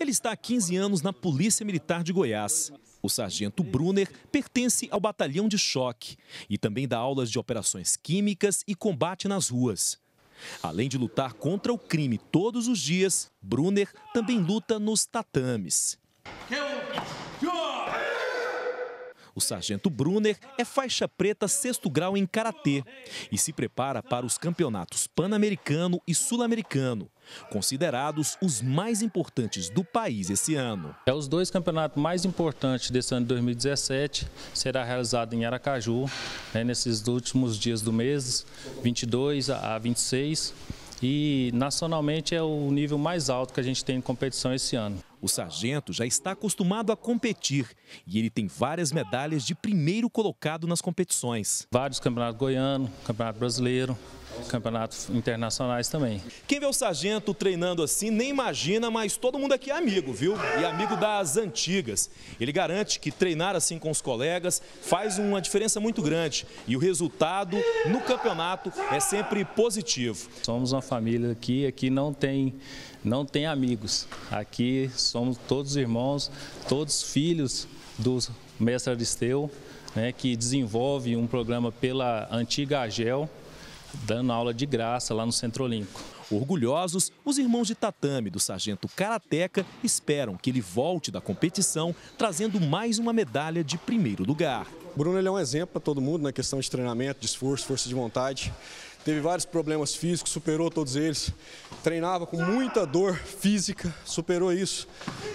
Ele está há 15 anos na Polícia Militar de Goiás. O sargento Brunner pertence ao batalhão de choque e também dá aulas de operações químicas e combate nas ruas. Além de lutar contra o crime todos os dias, Brunner também luta nos tatames. O sargento Brunner é faixa preta sexto grau em karatê e se prepara para os campeonatos pan-americano e sul-americano, considerados os mais importantes do país esse ano. É os dois campeonatos mais importantes desse ano de 2017 será realizado em Aracaju, né, nesses últimos dias do mês, 22 a 26 e nacionalmente é o nível mais alto que a gente tem em competição esse ano. O sargento já está acostumado a competir e ele tem várias medalhas de primeiro colocado nas competições. Vários campeonatos goiano, campeonato brasileiro, campeonatos internacionais também. Quem vê o Sargento treinando assim nem imagina, mas todo mundo aqui é amigo, viu? E amigo das antigas. Ele garante que treinar assim com os colegas faz uma diferença muito grande e o resultado no campeonato é sempre positivo. Somos uma família aqui, aqui não tem, não tem amigos. Aqui somos todos irmãos, todos filhos do mestre Aristeu, né, que desenvolve um programa pela antiga AGEL, dando aula de graça lá no Centro Olímpico. Orgulhosos, os irmãos de tatame do sargento Karateca esperam que ele volte da competição trazendo mais uma medalha de primeiro lugar. Bruno ele é um exemplo para todo mundo na né? questão de treinamento, de esforço, força de vontade teve vários problemas físicos, superou todos eles. Treinava com muita dor física, superou isso.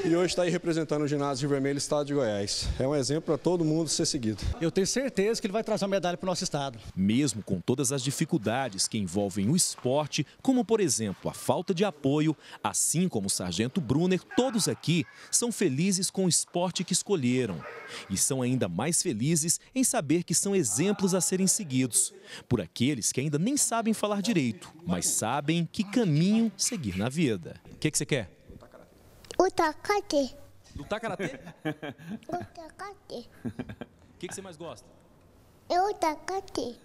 E hoje está aí representando o ginásio de vermelho, estado de Goiás. É um exemplo para todo mundo ser seguido. Eu tenho certeza que ele vai trazer uma medalha para o nosso estado. Mesmo com todas as dificuldades que envolvem o esporte, como por exemplo a falta de apoio, assim como o Sargento Brunner, todos aqui são felizes com o esporte que escolheram. E são ainda mais felizes em saber que são exemplos a serem seguidos por aqueles que ainda nem sabem falar direito, mas sabem que caminho seguir na vida. O que, que você quer? Lutar karatê. Lutar karatê? Lutar karatê. O que, que você mais gosta? Eu é lutar karatê.